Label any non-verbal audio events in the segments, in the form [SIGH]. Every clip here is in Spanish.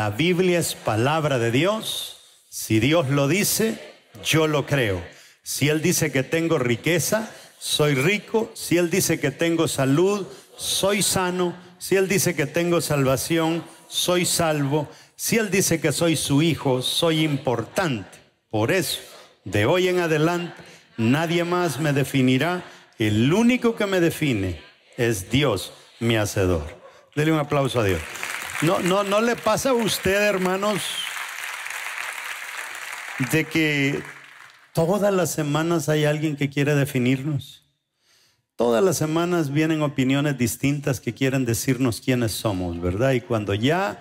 La Biblia es palabra de Dios. Si Dios lo dice, yo lo creo. Si Él dice que tengo riqueza, soy rico. Si Él dice que tengo salud, soy sano. Si Él dice que tengo salvación, soy salvo. Si Él dice que soy su hijo, soy importante. Por eso, de hoy en adelante, nadie más me definirá. El único que me define es Dios, mi hacedor. Dele un aplauso a Dios. No, no, no le pasa a usted, hermanos, de que todas las semanas hay alguien que quiere definirnos. Todas las semanas vienen opiniones distintas que quieren decirnos quiénes somos, ¿verdad? Y cuando ya,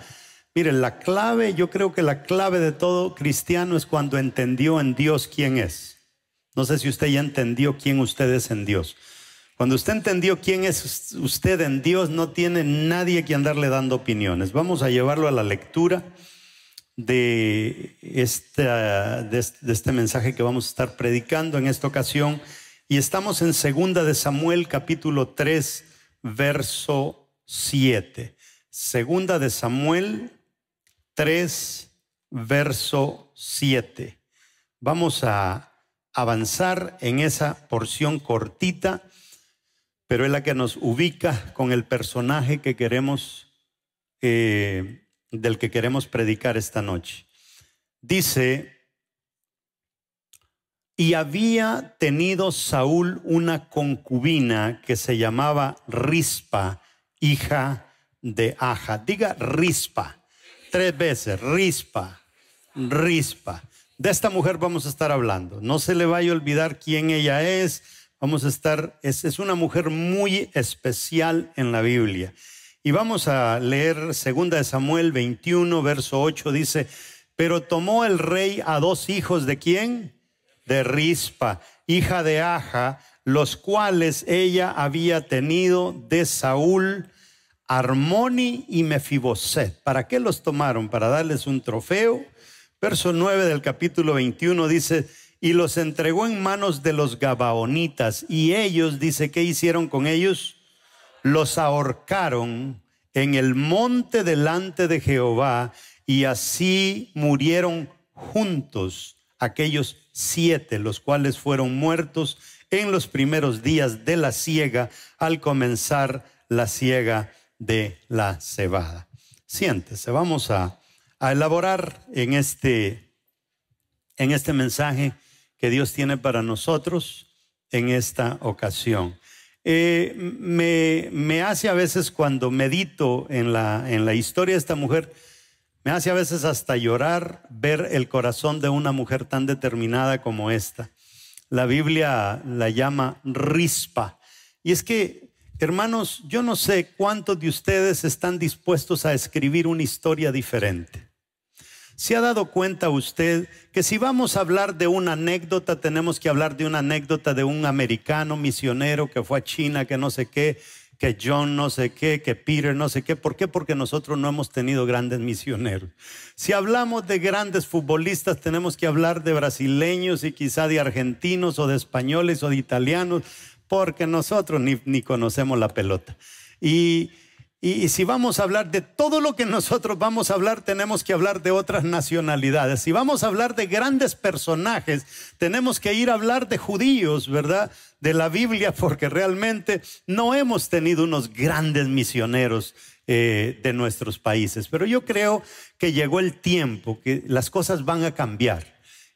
mire, la clave, yo creo que la clave de todo cristiano es cuando entendió en Dios quién es. No sé si usted ya entendió quién usted es en Dios. Cuando usted entendió quién es usted en Dios, no tiene nadie que andarle dando opiniones. Vamos a llevarlo a la lectura de, este mensaje que vamos a estar predicando en esta ocasión. Y estamos en segunda de Samuel capítulo 3, verso 7. Segunda de Samuel 3, verso 7. Vamos a avanzar en esa porción cortita pero es la que nos ubica con el personaje que queremos, eh, del que queremos predicar esta noche. Dice, y había tenido Saúl una concubina que se llamaba Rispa, hija de Aja. Diga Rispa, tres veces, Rispa, Rispa. De esta mujer vamos a estar hablando. No se le vaya a olvidar quién ella es Vamos a estar, es, una mujer muy especial en la Biblia. Y vamos a leer 2 Samuel 21, verso 8, dice, pero tomó el rey a dos hijos de quién? De Rispa, hija de Aja, los cuales ella había tenido de Saúl, Armoni y Mefiboset. ¿Para qué los tomaron? Para darles un trofeo. Verso 9 del capítulo 21 dice, y los entregó en manos de los Gabaonitas. Y ellos, dice, ¿qué hicieron con ellos? Los ahorcaron en el monte delante de Jehová y así murieron juntos aquellos siete, los cuales fueron muertos en los primeros días de la siega al comenzar la siega de la cebada. Siéntese, vamos a, a elaborar en este, en este mensaje que Dios tiene para nosotros en esta ocasión. Eh, me, me, hace a veces cuando medito en la, en la historia de esta mujer, me hace a veces hasta llorar ver el corazón de una mujer tan determinada como esta. La Biblia la llama rispa. Y es que, hermanos, yo no sé cuántos de ustedes están dispuestos a escribir una historia diferente. ¿Se ha dado cuenta usted que si vamos a hablar de una anécdota, tenemos que hablar de una anécdota de un americano misionero que fue a China, que no sé qué, que John no sé qué, que Peter no sé qué. ¿Por qué? Porque nosotros no hemos tenido grandes misioneros. Si hablamos de grandes futbolistas, tenemos que hablar de brasileños y quizá de argentinos o de españoles o de italianos, porque nosotros ni, conocemos la pelota. Y y, si vamos a hablar de todo lo que nosotros vamos a hablar, tenemos que hablar de otras nacionalidades. Si vamos a hablar de grandes personajes, tenemos que ir a hablar de judíos, ¿verdad? De la Biblia, porque realmente no hemos tenido unos grandes misioneros eh, de nuestros países. Pero yo creo que llegó el tiempo, que las cosas van a cambiar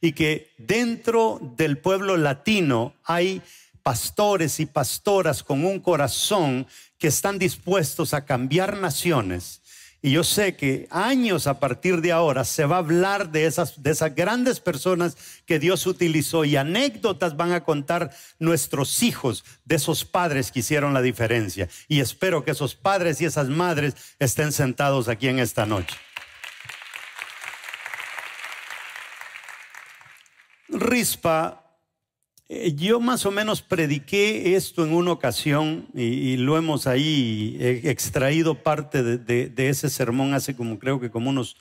y que dentro del pueblo latino hay pastores y pastoras con un corazón que están dispuestos a cambiar naciones. Y yo sé que años a partir de ahora se va a hablar de esas, de esas grandes personas que Dios utilizó y anécdotas van a contar nuestros hijos de esos padres que hicieron la diferencia. Y espero que esos padres y esas madres estén sentados aquí en esta noche. Rispa eh, yo más o menos prediqué esto en una ocasión y, lo hemos ahí eh, extraído parte de, ese sermón hace como creo que como unos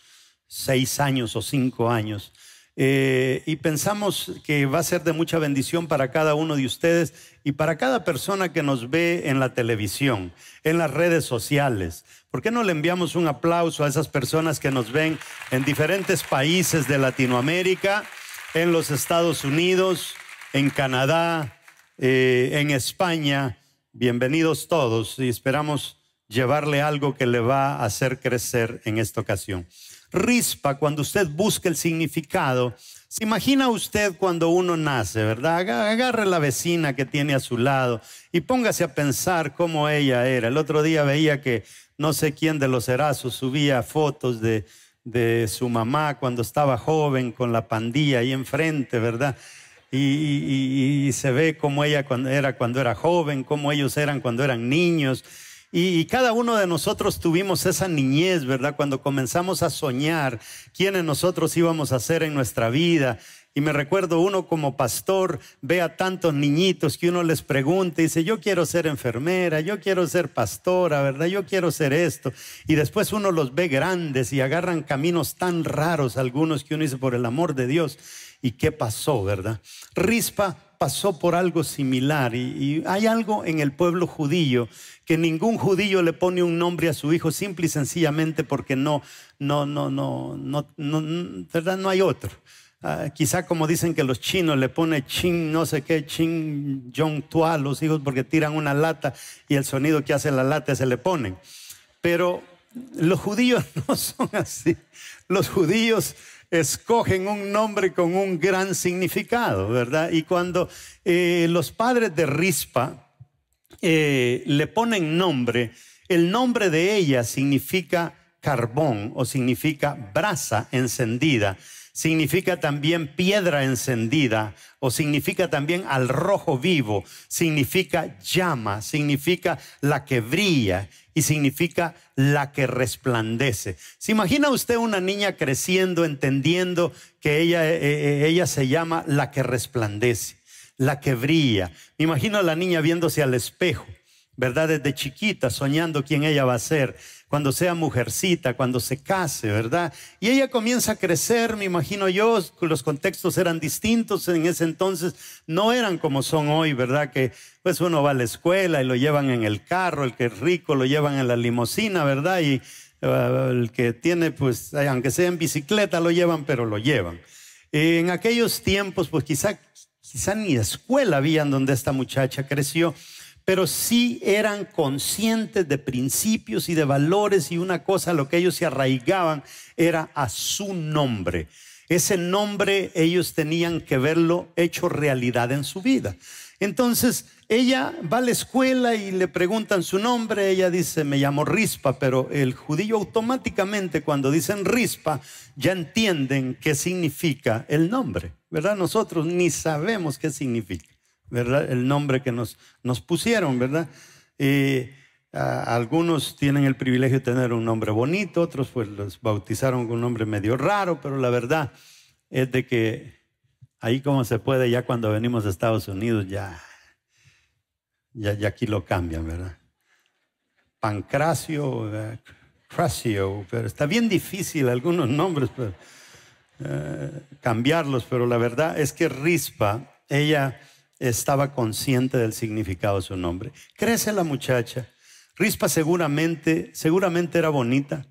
seis años o cinco años. Eh, y pensamos que va a ser de mucha bendición para cada uno de ustedes y para cada persona que nos ve en la televisión, en las redes sociales. ¿Por qué no le enviamos un aplauso a esas personas que nos ven en diferentes países de Latinoamérica, en los Estados Unidos? en Canadá, eh, en España. Bienvenidos todos y esperamos llevarle algo que le va a hacer crecer en esta ocasión. Rispa, cuando usted busca el significado, se imagina usted cuando uno nace, ¿verdad? Agarre la vecina que tiene a su lado y póngase a pensar cómo ella era. El otro día veía que no sé quién de los Erazos subía fotos de, de su mamá cuando estaba joven con la pandilla ahí enfrente, ¿verdad? y, se ve cómo ella era cuando era joven, cómo ellos eran cuando eran niños. Y, y, cada uno de nosotros tuvimos esa niñez, ¿verdad? Cuando comenzamos a soñar quiénes nosotros íbamos a ser en nuestra vida. Y me recuerdo uno como pastor ve a tantos niñitos que uno les pregunta y dice, yo quiero ser enfermera, yo quiero ser pastora, ¿verdad? Yo quiero ser esto. Y después uno los ve grandes y agarran caminos tan raros algunos que uno dice, por el amor de Dios y qué pasó, ¿verdad? Rispa pasó por algo similar y, hay algo en el pueblo judío que ningún judío le pone un nombre a su hijo simple y sencillamente porque no, no, no, no, no, ¿verdad? No hay otro. Ah, quizá como dicen que los chinos le pone chin, no sé qué, Chin, yong tua los hijos porque tiran una lata y el sonido que hace la lata se le ponen. Pero los judíos [LAUGHS] no son así. Los judíos escogen un nombre con un gran significado, ¿verdad? Y cuando eh, los padres de Rispa eh, le ponen nombre, el nombre de ella significa carbón o significa brasa encendida significa también piedra encendida o significa también al rojo vivo, significa llama, significa la que brilla y significa la que resplandece. ¿Se imagina usted una niña creciendo, entendiendo que ella, eh, eh, eh, se llama la que resplandece, la que brilla? Me imagino a la niña viéndose al espejo ¿verdad? Desde chiquita, soñando quién ella va a ser, cuando sea mujercita, cuando se case, ¿verdad? Y ella comienza a crecer, me imagino yo, los contextos eran distintos en ese entonces, no eran como son hoy, ¿verdad? Que pues uno va a la escuela y lo llevan en el carro, el que es rico lo llevan en la limusina, ¿verdad? Y eh, el que tiene, pues, aunque sea en bicicleta, lo llevan, pero lo llevan. en aquellos tiempos, pues quizá, quizá ni escuela había donde esta muchacha creció pero sí eran conscientes de principios y de valores y una cosa a lo que ellos se arraigaban era a su nombre. Ese nombre ellos tenían que verlo hecho realidad en su vida. Entonces ella va a la escuela y le preguntan su nombre, ella dice, me llamo Rispa, pero el judío automáticamente cuando dicen Rispa ya entienden qué significa el nombre, ¿verdad? Nosotros ni sabemos qué significa. ¿verdad? El nombre que nos, nos pusieron, ¿verdad? Y algunos tienen el privilegio de tener un nombre bonito, otros pues los bautizaron con un nombre medio raro, pero la verdad es de que ahí como se puede, ya cuando venimos a Estados Unidos, ya, ya, aquí lo cambian, ¿verdad? Pancracio, Crasio, pero está bien difícil algunos nombres, eh, cambiarlos, pero la verdad es que Rispa, ella estaba consciente del significado de su nombre. Crece la muchacha. Rispa seguramente, seguramente era bonita,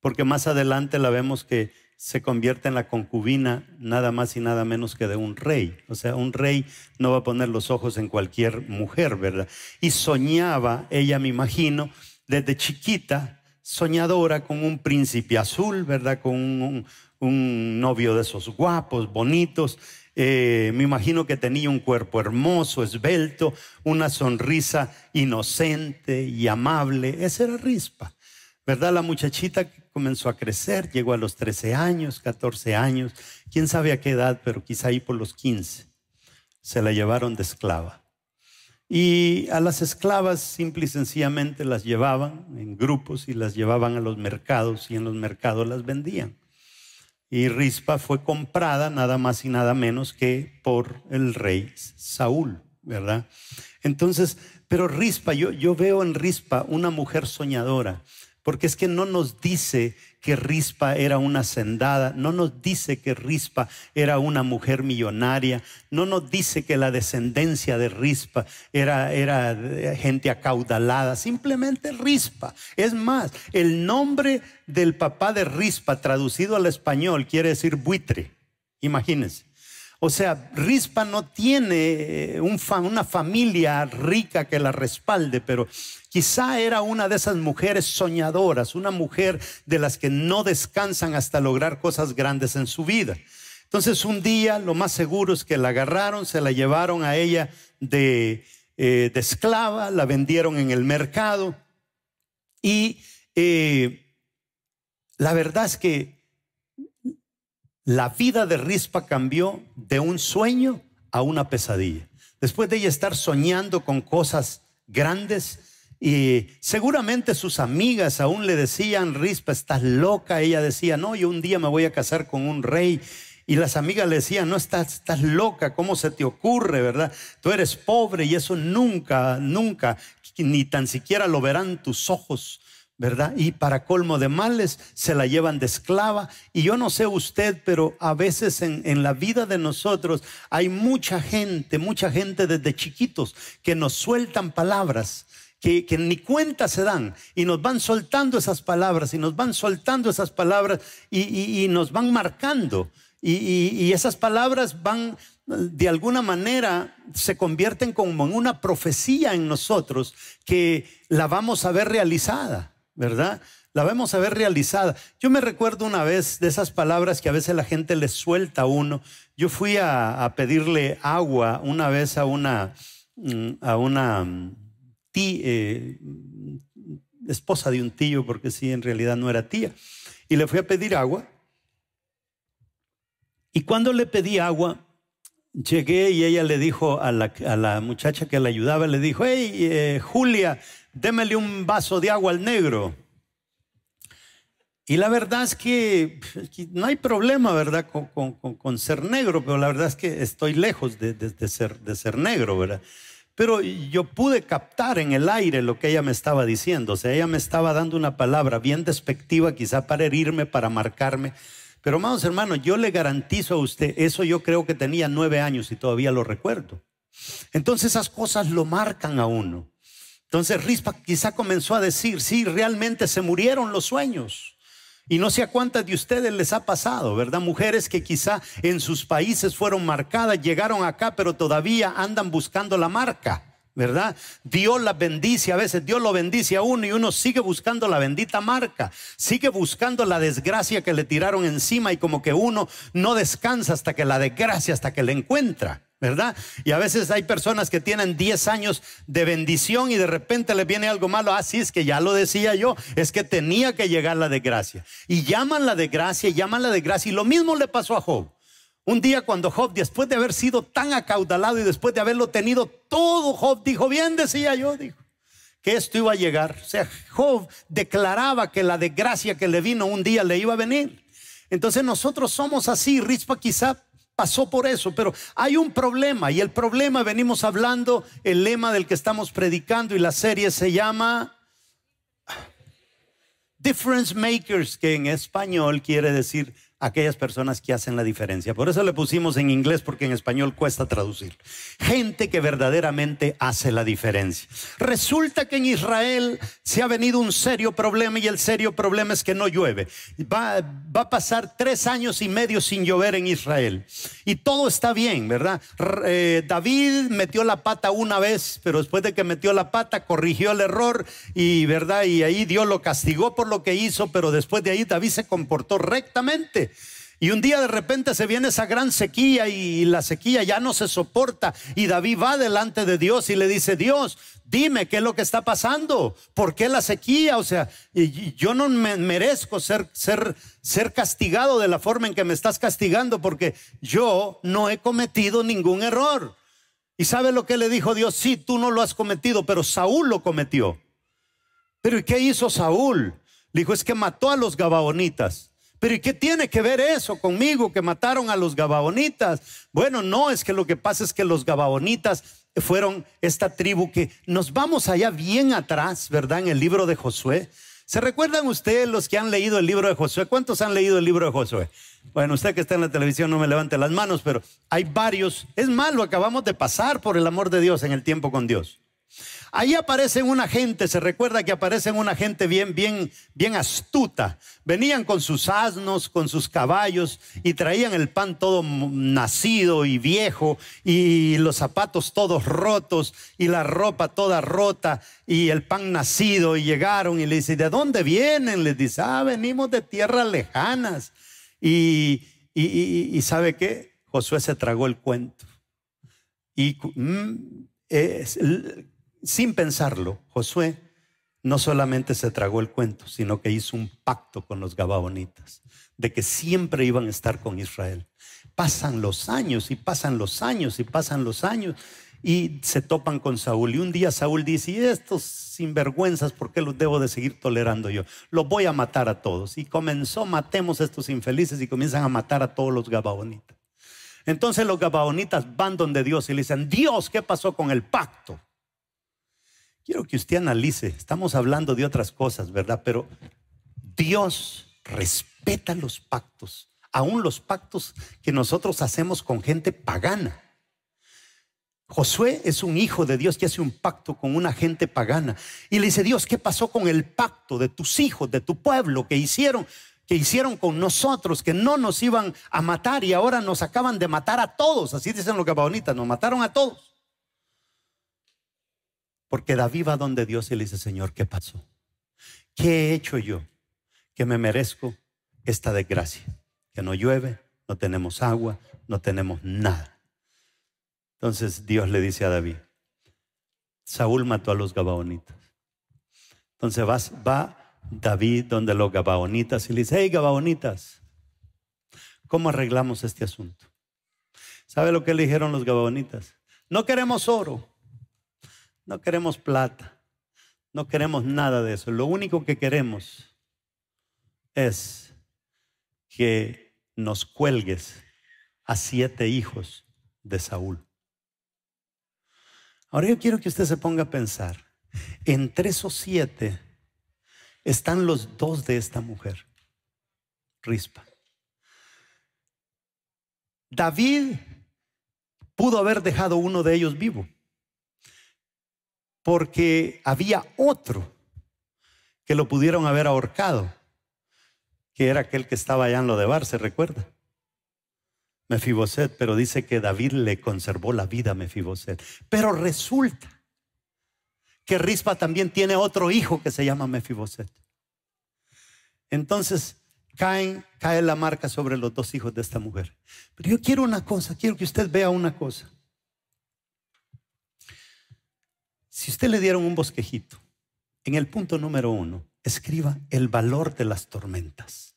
porque más adelante la vemos que se convierte en la concubina nada más y nada menos que de un rey. O sea, un rey no va a poner los ojos en cualquier mujer, ¿verdad? Y soñaba, ella me imagino, desde chiquita, soñadora con un príncipe azul, ¿verdad? Con un novio de esos guapos, bonitos. Eh, me imagino que tenía un cuerpo hermoso, esbelto, una sonrisa inocente y amable. Esa era Rispa, ¿verdad? La muchachita comenzó a crecer, llegó a los 13 años, 14 años, quién sabe a qué edad, pero quizá ahí por los 15. Se la llevaron de esclava. Y a las esclavas simple y sencillamente las llevaban en grupos y las llevaban a los mercados y en los mercados las vendían. Y Rispa fue comprada nada más y nada menos que por el rey Saúl, ¿verdad? Entonces, pero Rispa, yo, yo veo en Rispa una mujer soñadora, porque es que no nos dice que Rispa era una sendada, no nos dice que Rispa era una mujer millonaria, no nos dice que la descendencia de Rispa era, era gente acaudalada, simplemente Rispa. Es más, el nombre del papá de Rispa traducido al español quiere decir buitre, imagínense. O sea, Rispa no tiene eh, una familia rica que la respalde, pero quizá era una de esas mujeres soñadoras, una mujer de las que no descansan hasta lograr cosas grandes en su vida. Entonces un día lo más seguro es que la agarraron, se la llevaron a ella de, eh, esclava, la vendieron en el mercado y eh, la verdad es que la vida de Rispa cambió de un sueño a una pesadilla. Después de ella estar soñando con cosas grandes, y seguramente sus amigas aún le decían, Rispa, estás loca. Ella decía, no, yo un día me voy a casar con un rey. Y las amigas le decían, no, estás, estás loca, ¿cómo se te ocurre, verdad? Tú eres pobre y eso nunca, nunca, ni tan siquiera lo verán tus ojos. ¿verdad? Y para colmo de males, se la llevan de esclava. Y yo no sé usted, pero a veces en, en, la vida de nosotros hay mucha gente, mucha gente desde chiquitos que nos sueltan palabras. Que, ni cuenta se dan y nos van soltando esas palabras y nos van soltando esas palabras y, nos van marcando y, y esas palabras van de alguna manera se convierten como en una profecía en nosotros que la vamos a ver realizada. ¿verdad? La vamos a ver realizada. Yo me recuerdo una vez de esas palabras que a veces la gente le suelta a uno. Yo fui a, pedirle agua una vez a una, mm, a una mm, tía eh, esposa de un tío, porque sí, en realidad no era tía. Y le fui a pedir agua. Y cuando le pedí agua, llegué y ella le dijo a la, muchacha que la ayudaba, le dijo, hey, eh, Julia, démele un vaso de agua al negro. Y la verdad es que, no hay problema, ¿verdad? Con, ser negro, pero la verdad es que estoy lejos de, ser, de ser negro, ¿verdad? Pero yo pude captar en el aire lo que ella me estaba diciendo. O sea, ella me estaba dando una palabra bien despectiva, quizá para herirme, para marcarme. Pero, vamos hermanos, yo le garantizo a usted, eso yo creo que tenía nueve años y todavía lo recuerdo. Entonces esas cosas lo marcan a uno. Entonces Rispa quizá comenzó a decir, sí, realmente se murieron los sueños. Y no sé a cuántas de ustedes les ha pasado, ¿verdad? Mujeres que quizá en sus países fueron marcadas, llegaron acá, pero todavía andan buscando la marca. ¿verdad? Dios la bendice, a veces Dios lo bendice a uno y uno sigue buscando la bendita marca, sigue buscando la desgracia que le tiraron encima y como que uno no descansa hasta que la desgracia, hasta que la encuentra. ¿verdad? Y a veces hay personas que tienen 10 años de bendición y de repente le viene algo malo. Así ah, es que ya lo decía yo, es que tenía que llegar la desgracia. Y llaman la desgracia, llaman la desgracia. Y lo mismo le pasó a Job. Un día cuando Job, después de haber sido tan acaudalado y después de haberlo tenido todo, Job dijo, bien decía yo, dijo, que esto iba a llegar. O sea, Job declaraba que la desgracia que le vino un día le iba a venir. Entonces nosotros somos así, rispa quizá pasó por eso, pero hay un problema y el problema venimos hablando, el lema del que estamos predicando y la serie se llama Difference Makers, que en español quiere decir aquellas personas que hacen la diferencia. Por eso le pusimos en inglés porque en español cuesta traducir. Gente que verdaderamente hace la diferencia. Resulta que en Israel se ha venido un serio problema y el serio problema es que no llueve. Va, a pasar tres años y medio sin llover en Israel. Y todo está bien, ¿verdad? Eh, David metió la pata una vez, pero después de que metió la pata corrigió el error y, ¿verdad? Y ahí Dios lo castigó por lo que hizo, pero después de ahí David se comportó rectamente. Y un día de repente se viene esa gran sequía y la sequía ya no se soporta. Y David va delante de Dios y le dice, Dios, dime qué es lo que está pasando, por qué la sequía. O sea, yo no merezco ser, ser, ser castigado de la forma en que me estás castigando porque yo no he cometido ningún error. ¿Y sabe lo que le dijo Dios? Sí, tú no lo has cometido, pero Saúl lo cometió. Pero ¿y qué hizo Saúl? Le dijo, es que mató a los gabaonitas. Pero ¿y qué tiene que ver eso conmigo que mataron a los gabaonitas? Bueno, no, es que lo que pasa es que los gabaonitas fueron esta tribu que nos vamos allá bien atrás, ¿verdad? En el libro de Josué. ¿Se recuerdan ustedes los que han leído el libro de Josué? ¿Cuántos han leído el libro de Josué? Bueno, usted que está en la televisión no me levante las manos, pero hay varios. Es malo, acabamos de pasar por el amor de Dios en el tiempo con Dios. Ahí aparecen una gente, se recuerda que aparecen una gente bien, bien, bien astuta. Venían con sus asnos, con sus caballos y traían el pan todo nacido y viejo y los zapatos todos rotos y la ropa toda rota y el pan nacido y llegaron y le dice, ¿de dónde vienen? Les dice, ah, venimos de tierras lejanas. Y, ¿sabe qué? Josué se tragó el cuento. Y mm, sin pensarlo, Josué no solamente se tragó el cuento, sino que hizo un pacto con los gabaonitas de que siempre iban a estar con Israel. Pasan los años y pasan los años y pasan los años y se topan con Saúl. Y un día Saúl dice, estos sinvergüenzas, ¿por qué los debo de seguir tolerando yo? Los voy a matar a todos. Y comenzó, matemos a estos infelices y comienzan a matar a todos los gabaonitas. Entonces los gabaonitas van donde Dios y le dicen, Dios, ¿qué pasó con el pacto? quiero que usted analice, estamos hablando de otras cosas, ¿verdad? Pero Dios respeta los pactos, aún los pactos que nosotros hacemos con gente pagana. Josué es un hijo de Dios que hace un pacto con una gente pagana y le dice, "Dios, ¿qué pasó con el pacto de tus hijos, de tu pueblo que hicieron que hicieron con nosotros, que no nos iban a matar y ahora nos acaban de matar a todos. Así dicen los gabonitas, nos mataron a todos. Porque David va donde Dios y le dice, Señor, ¿qué pasó? ¿Qué he hecho yo que me merezco esta desgracia? Que no llueve, no tenemos agua, no tenemos nada. Entonces Dios le dice a David, Saúl mató a los gabaonitas. Entonces va David donde los gabaonitas y le dice, hey gabaonitas, ¿cómo arreglamos este asunto? ¿Sabe lo que le dijeron los gabaonitas? No queremos oro. No queremos plata, no queremos nada de eso. Lo único que queremos es que nos cuelgues a siete hijos de Saúl. Ahora yo quiero que usted se ponga a pensar, entre esos siete están los dos de esta mujer, Rispa. David pudo haber dejado uno de ellos vivo porque había otro que lo pudieron haber ahorcado, que era aquel que estaba allá en lo de Bar, ¿se recuerda? Mefiboset, pero dice que David le conservó la vida a Mefiboset. Pero resulta que Rispa también tiene otro hijo que se llama Mefiboset. Entonces caen, cae la marca sobre los dos hijos de esta mujer. Pero yo quiero una cosa, quiero que usted vea una cosa. Si usted le dieron un bosquejito, en el punto número uno, escriba el valor de las tormentas.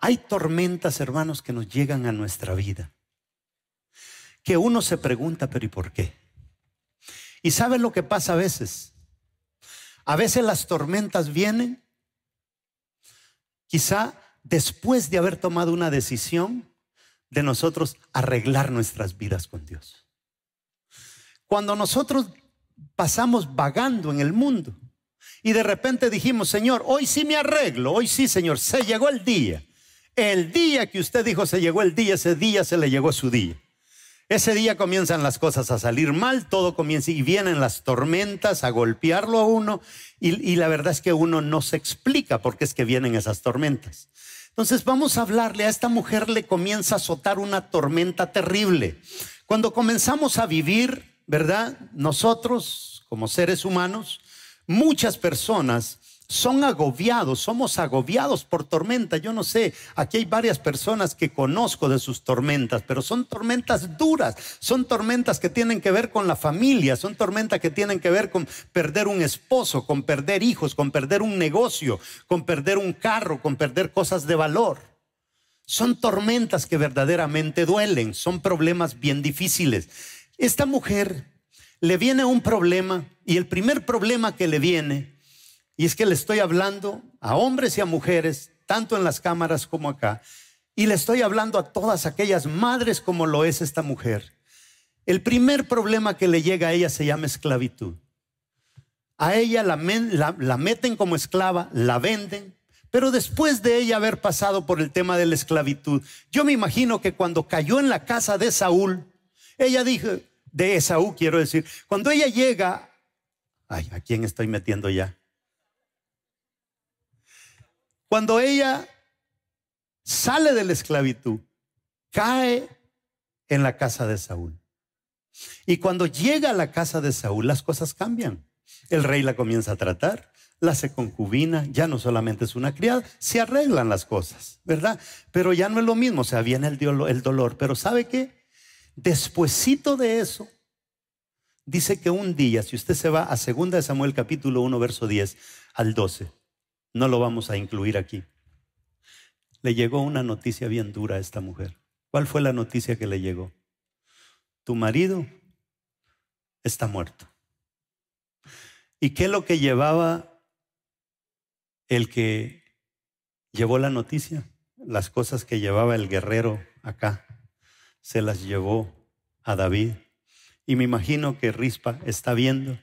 Hay tormentas, hermanos, que nos llegan a nuestra vida, que uno se pregunta, pero ¿y por qué? ¿Y sabe lo que pasa a veces? A veces las tormentas vienen, quizá después de haber tomado una decisión de nosotros arreglar nuestras vidas con Dios. Cuando nosotros pasamos vagando en el mundo. Y de repente dijimos, Señor, hoy sí me arreglo, hoy sí, Señor, se llegó el día. El día que usted dijo se llegó el día, ese día se le llegó su día. Ese día comienzan las cosas a salir mal, todo comienza y vienen las tormentas a golpearlo a uno y, la verdad es que uno no se explica por qué es que vienen esas tormentas. Entonces vamos a hablarle, a esta mujer le comienza a azotar una tormenta terrible. Cuando comenzamos a vivir ¿verdad? Nosotros, como seres humanos, muchas personas son agobiados, somos agobiados por tormenta. Yo no sé, aquí hay varias personas que conozco de sus tormentas, pero son tormentas duras, son tormentas que tienen que ver con la familia, son tormentas que tienen que ver con perder un esposo, con perder hijos, con perder un negocio, con perder un carro, con perder cosas de valor. Son tormentas que verdaderamente duelen, son problemas bien difíciles. Esta mujer le viene un problema y el primer problema que le viene, y es que le estoy hablando a hombres y a mujeres, tanto en las cámaras como acá, y le estoy hablando a todas aquellas madres como lo es esta mujer. El primer problema que le llega a ella se llama esclavitud. A ella la, meten como esclava, la venden, pero después de ella haber pasado por el tema de la esclavitud, yo me imagino que cuando cayó en la casa de Saúl, ella dijo, de Esaú, quiero decir. Cuando ella llega, ay, ¿a quién estoy metiendo ya? Cuando ella sale de la esclavitud, cae en la casa de Saúl. Y cuando llega a la casa de Saúl, las cosas cambian. El rey la comienza a tratar, la se concubina, ya no solamente es una criada, se arreglan las cosas, ¿verdad? Pero ya no es lo mismo, o sea, viene el dolor, el dolor pero ¿sabe qué? Despuésito de eso, dice que un día, si usted se va a 2 Samuel capítulo 1, verso 10 al 12, no lo vamos a incluir aquí, le llegó una noticia bien dura a esta mujer. ¿Cuál fue la noticia que le llegó? Tu marido está muerto. ¿Y qué es lo que llevaba el que llevó la noticia? Las cosas que llevaba el guerrero acá, se las llevó a David. Y me imagino que Rispa está viendo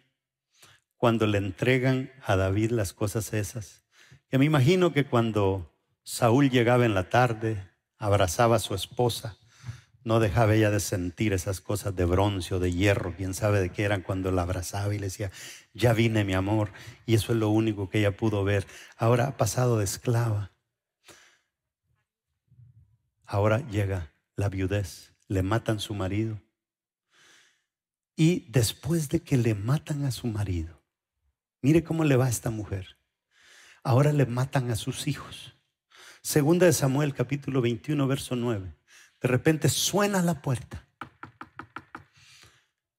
cuando le entregan a David las cosas esas. Que me imagino que cuando Saúl llegaba en la tarde, abrazaba a su esposa, no dejaba ella de sentir esas cosas de bronce o de hierro, quién sabe de qué eran cuando la abrazaba y le decía, ya vine mi amor, y eso es lo único que ella pudo ver. Ahora ha pasado de esclava, ahora llega la viudez, le matan su marido. Y después de que le matan a su marido, mire cómo le va a esta mujer. Ahora le matan a sus hijos. Segunda de Samuel capítulo 21 verso 9. De repente suena la puerta.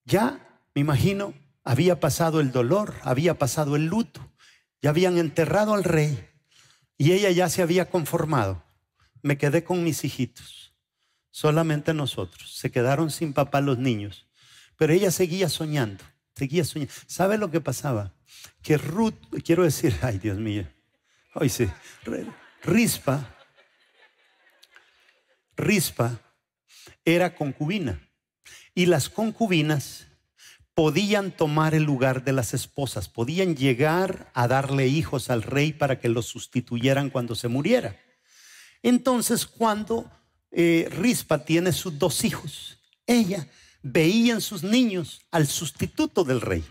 Ya, me imagino, había pasado el dolor, había pasado el luto, ya habían enterrado al rey y ella ya se había conformado. Me quedé con mis hijitos solamente nosotros. Se quedaron sin papá los niños. Pero ella seguía soñando, seguía soñando. ¿Sabe lo que pasaba? Que Ruth, quiero decir, [LAUGHS] ay Dios mío, hoy sí, Rispa, Rispa era concubina y las concubinas podían tomar el lugar de las esposas, podían llegar a darle hijos al rey para que los sustituyeran cuando se muriera. Entonces, cuando eh, Rispa tiene sus dos hijos. Ella veía en sus niños al sustituto del rey.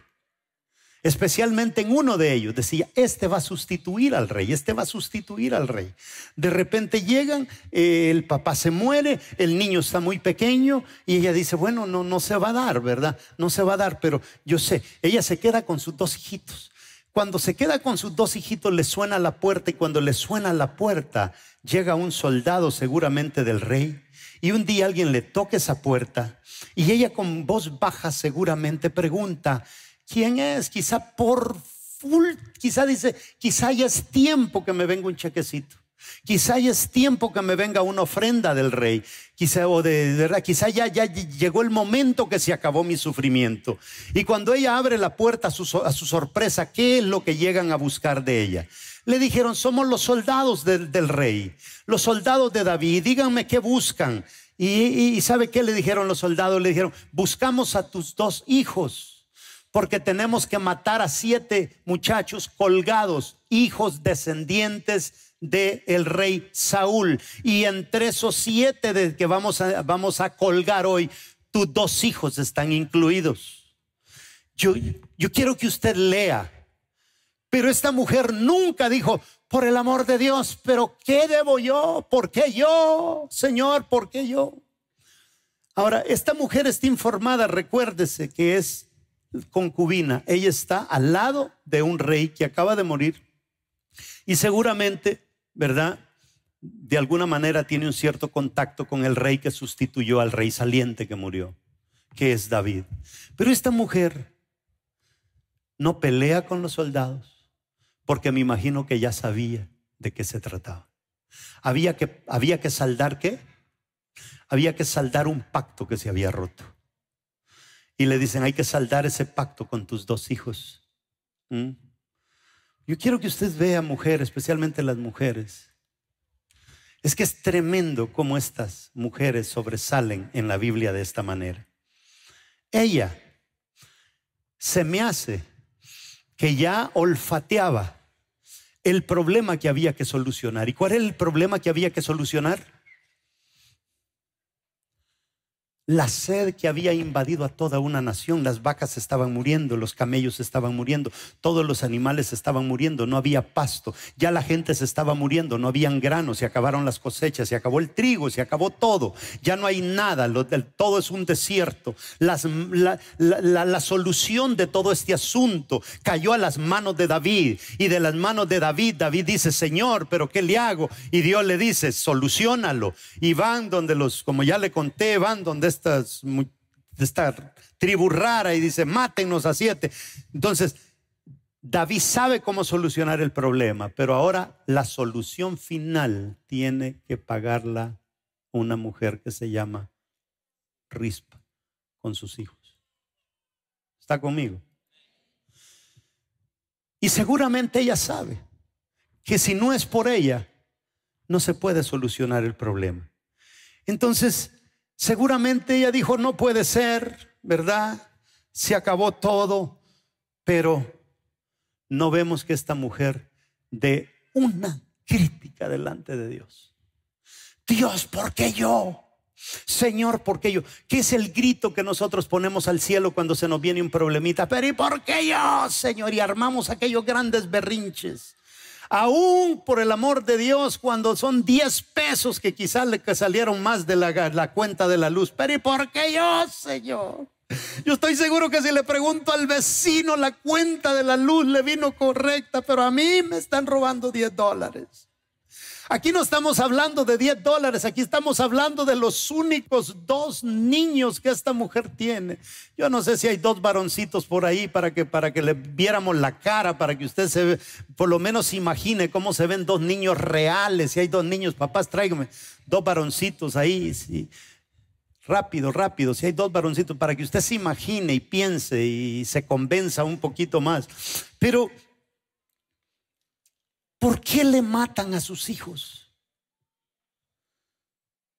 Especialmente en uno de ellos decía, este va a sustituir al rey, este va a sustituir al rey. De repente llegan, eh, el papá se muere, el niño está muy pequeño y ella dice, bueno, no, no se va a dar, ¿verdad? No se va a dar, pero yo sé, ella se queda con sus dos hijitos. Cuando se queda con sus dos hijitos le suena la puerta y cuando le suena la puerta llega un soldado seguramente del rey y un día alguien le toca esa puerta y ella con voz baja seguramente pregunta, ¿quién es? Quizá por full, quizá dice, quizá ya es tiempo que me venga un chequecito. Quizá ya es tiempo que me venga una ofrenda del rey. Quizá, o de, quizá ya, ya, llegó el momento que se acabó mi sufrimiento. Y cuando ella abre la puerta a su, sorpresa, ¿qué es lo que llegan a buscar de ella? Le dijeron, somos los soldados del, rey, los soldados de David, díganme qué buscan. y ¿sabe qué le dijeron los soldados? Le dijeron, buscamos a tus dos hijos porque tenemos que matar a siete muchachos colgados, hijos descendientes de el rey Saúl. Y entre esos siete de que vamos a, vamos a colgar hoy, tus dos hijos están incluidos. Yo, yo quiero que usted lea. Pero esta mujer nunca dijo, por el amor de Dios, pero ¿qué debo yo? ¿Por qué yo, Señor? ¿Por qué yo? Ahora, esta mujer está informada, recuérdese que es concubina. Ella está al lado de un rey que acaba de morir y seguramente ¿verdad? De alguna manera tiene un cierto contacto con el rey que sustituyó al rey saliente que murió, que es David. Pero esta mujer no pelea con los soldados, porque me imagino que ya sabía de qué se trataba. Había que, había que saldar qué? Había que saldar un pacto que se había roto. Y le dicen, hay que saldar ese pacto con tus dos hijos. ¿Mm? Yo quiero que usted vea, mujer, especialmente las mujeres. Es que es tremendo cómo estas mujeres sobresalen en la Biblia de esta manera. Ella se me hace que ya olfateaba el problema que había que solucionar. ¿Y cuál era el problema que había que solucionar? la sed que había invadido a toda una nación. Las vacas estaban muriendo, los camellos estaban muriendo, todos los animales estaban muriendo, no había pasto, ya la gente se estaba muriendo, no habían granos, se acabaron las cosechas, se acabó el trigo, se acabó todo, ya no hay nada, todo es un desierto. la, solución de todo este asunto cayó a las manos de David y de las manos de David, David dice, Señor, pero ¿qué le hago? Y Dios le dice, solucionalo. Y van donde los, como ya le conté, van donde esta tribu rara y dice, mátennos a siete. Entonces, David sabe cómo solucionar el problema, pero ahora la solución final tiene que pagarla una mujer que se llama Rispa con sus hijos. ¿Está conmigo? Y seguramente ella sabe que si no es por ella, no se puede solucionar el problema. Entonces, Seguramente ella dijo, no puede ser, ¿verdad? Se acabó todo, pero no vemos que esta mujer de una crítica delante de Dios. Dios, ¿por qué yo? Señor, ¿por qué yo? ¿Qué es el grito que nosotros ponemos al cielo cuando se nos viene un problemita? Pero ¿y por qué yo, Señor? Y armamos aquellos grandes berrinches. Aún por el amor de Dios, cuando son 10 pesos que quizás le salieron más de la, cuenta de la luz. Pero ¿y por qué yo, Señor? Yo estoy seguro que si le pregunto al vecino la cuenta de la luz le vino correcta, pero a mí me están robando 10 dólares. Aquí no estamos hablando de 10 dólares, aquí estamos hablando de los únicos dos niños que esta mujer tiene. Yo no sé si hay dos varoncitos por ahí para que, para que le viéramos la cara, para que usted se, por lo menos imagine cómo se ven dos niños reales. Si hay dos niños, papás, tráigame dos varoncitos ahí. Rápido, rápido, si hay dos varoncitos, para que usted se imagine y piense y se convenza un poquito más. Pero ¿Por qué le matan a sus hijos?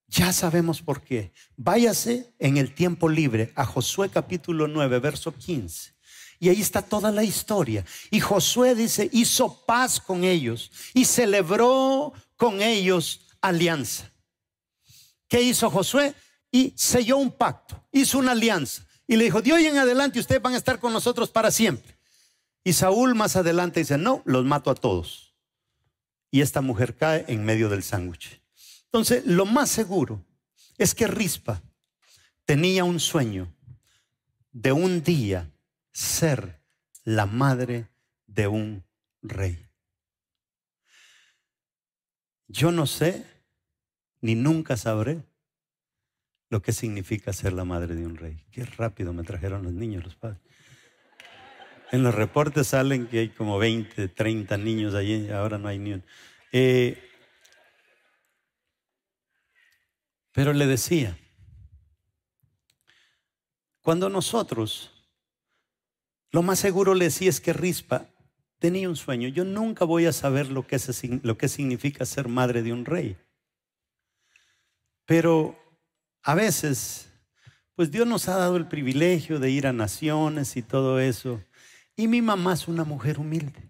Ya sabemos por qué. Váyase en el tiempo libre a Josué capítulo 9, verso 15. Y ahí está toda la historia. Y Josué dice, hizo paz con ellos y celebró con ellos alianza. ¿Qué hizo Josué? Y selló un pacto, hizo una alianza. Y le dijo, de hoy en adelante ustedes van a estar con nosotros para siempre. Y Saúl más adelante dice, no, los mato a todos y esta mujer cae en medio del sándwich. Entonces, lo más seguro es que Rispa tenía un sueño de un día ser la madre de un rey. Yo no sé, ni nunca sabré, lo que significa ser la madre de un rey. Qué rápido me trajeron los niños, los padres. En los reportes salen que hay como 20, 30 niños allí, ahora no hay ni uno. Eh, pero le decía, cuando nosotros, lo más seguro le decía es que Rispa tenía un sueño. Yo nunca voy a saber lo que, lo que significa ser madre de un rey. Pero a veces, pues Dios nos ha dado el privilegio de ir a naciones y todo eso. Y mi mamá es una mujer humilde.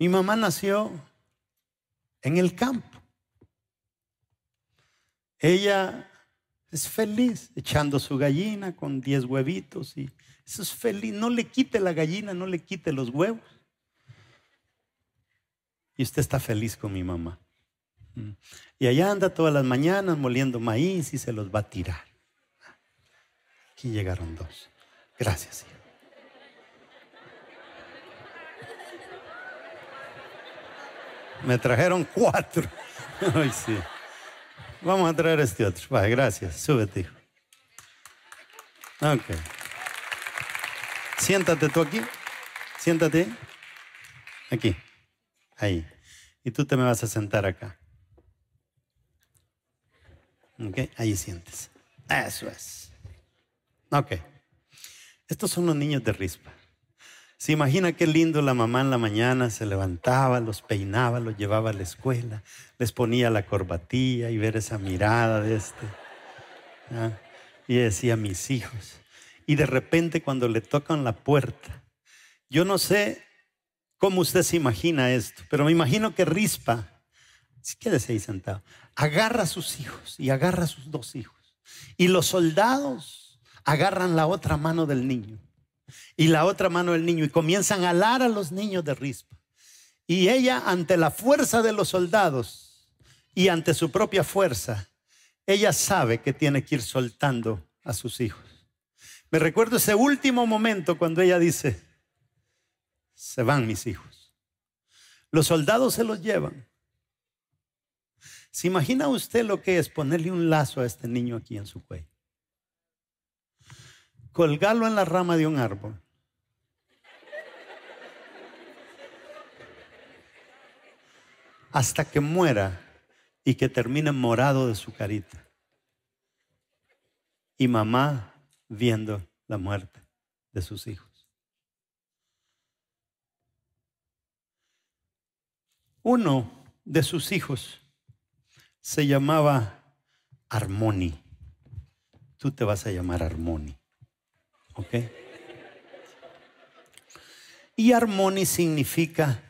Mi mamá nació en el campo. Ella es feliz echando su gallina con 10 huevitos y eso es feliz. No le quite la gallina, no le quite los huevos. Y usted está feliz con mi mamá. Mm. Y allá anda todas las mañanas moliendo maíz y se los va a tirar. Aquí llegaron dos. Gracias, hijo. Me trajeron cuatro. [LAUGHS] Vamos a traer este otro. gracias. Súbete, hijo. Ok. Siéntate tú aquí. Siéntate. Aquí. Ahí. Y tú te me vas a sentar acá. Ok. Ahí sientes. Eso es. Ok. Estos son los niños de rispa. Se imagina qué lindo la mamá en la mañana se levantaba, los peinaba, los llevaba a la escuela, les ponía la corbatilla y ver esa mirada de este. ¿ah? Y decía, mis hijos. Y de repente cuando le tocan la puerta, yo no sé cómo usted se imagina esto, pero me imagino que Rispa, si quédese ahí sentado, agarra a sus hijos y agarra a sus dos hijos. Y los soldados agarran la otra mano del niño y la otra mano del niño y comienzan a alar a los niños de rispa. Y ella, ante la fuerza de los soldados y ante su propia fuerza, ella sabe que tiene que ir soltando a sus hijos. Me recuerdo ese último momento cuando ella dice, se van mis hijos. Los soldados se los llevan. ¿Se imagina usted lo que es ponerle un lazo a este niño aquí en su cuello? Colgalo en la rama de un árbol. Hasta que muera y que termine morado de su carita. Y mamá viendo la muerte de sus hijos. Uno de sus hijos se llamaba Armoni. Tú te vas a llamar Armoni. ¿Ok? Y Armoni significa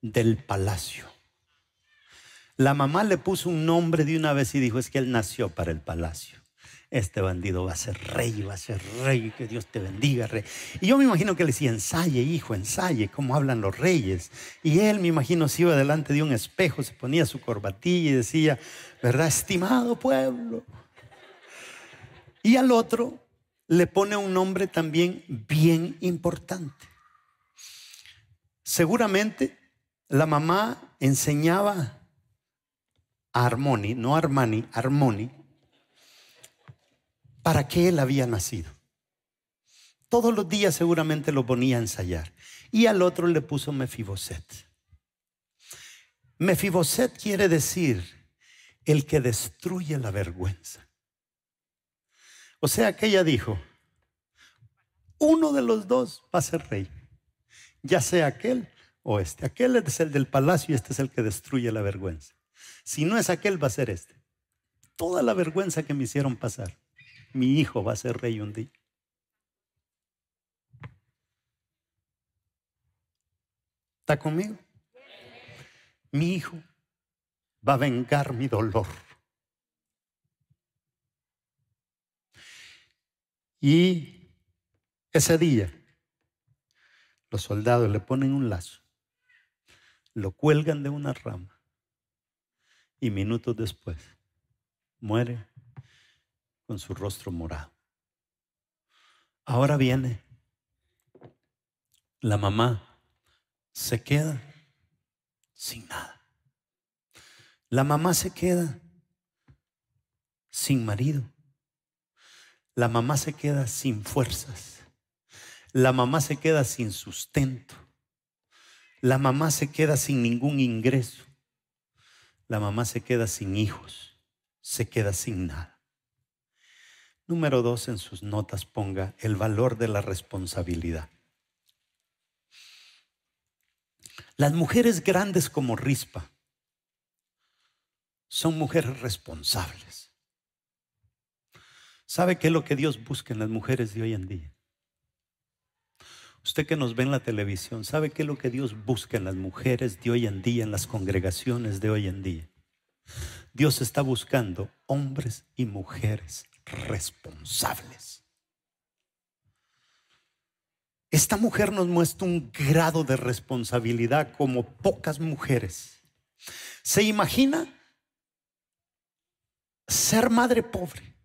del palacio. La mamá le puso un nombre de una vez y dijo, es que él nació para el palacio. Este bandido va a ser rey, va a ser rey, que Dios te bendiga, rey. Y yo me imagino que le decía, ensaye, hijo, ensaye, cómo hablan los reyes. Y él, me imagino, se iba delante de un espejo, se ponía su corbatilla y decía, ¿verdad? Estimado pueblo. Y al otro le pone un nombre también bien importante. Seguramente la mamá enseñaba a Armoni, no Armani, Armoni, para qué él había nacido. Todos los días seguramente lo ponía a ensayar. Y al otro le puso Mefiboset. Mefiboset quiere decir el que destruye la vergüenza. O sea que ella dijo, uno de los dos va a ser rey, ya sea aquel o este. Aquel es el del palacio y este es el que destruye la vergüenza. Si no es aquel, va a ser este. Toda la vergüenza que me hicieron pasar, mi hijo va a ser rey un día. ¿Está conmigo? Mi hijo va a vengar mi dolor. Y ese día los soldados le ponen un lazo, lo cuelgan de una rama y minutos después muere con su rostro morado. Ahora viene la mamá, se queda sin nada. La mamá se queda sin marido la mamá se queda sin fuerzas, la mamá se queda sin sustento, la mamá se queda sin ningún ingreso, la mamá se queda sin hijos, se queda sin nada. Número dos, en sus notas ponga el valor de la responsabilidad. Las mujeres grandes como Rispa son mujeres responsables ¿Sabe qué es lo que Dios busca en las mujeres de hoy en día? Usted que nos ve en la televisión, ¿sabe qué es lo que Dios busca en las mujeres de hoy en día, en las congregaciones de hoy en día? Dios está buscando hombres y mujeres responsables. Esta mujer nos muestra un grado de responsabilidad como pocas mujeres. ¿Se imagina ser madre pobre?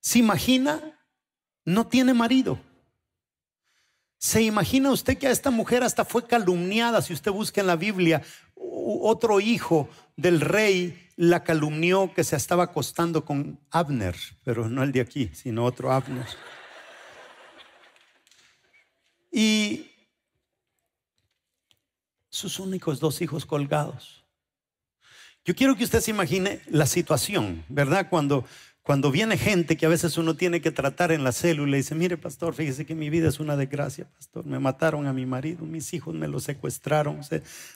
¿Se imagina? No tiene marido. ¿Se imagina usted que a esta mujer hasta fue calumniada? Si usted busca en la Biblia, otro hijo del rey la calumnió que se estaba acostando con Abner, pero no el de aquí, sino otro Abner. Y sus únicos dos hijos colgados. Yo quiero que usted se imagine la situación, ¿verdad? Cuando cuando viene gente que a veces uno tiene que tratar en la célula y dice, mire pastor, fíjese que mi vida es una desgracia, pastor. Me mataron a mi marido, mis hijos me lo secuestraron,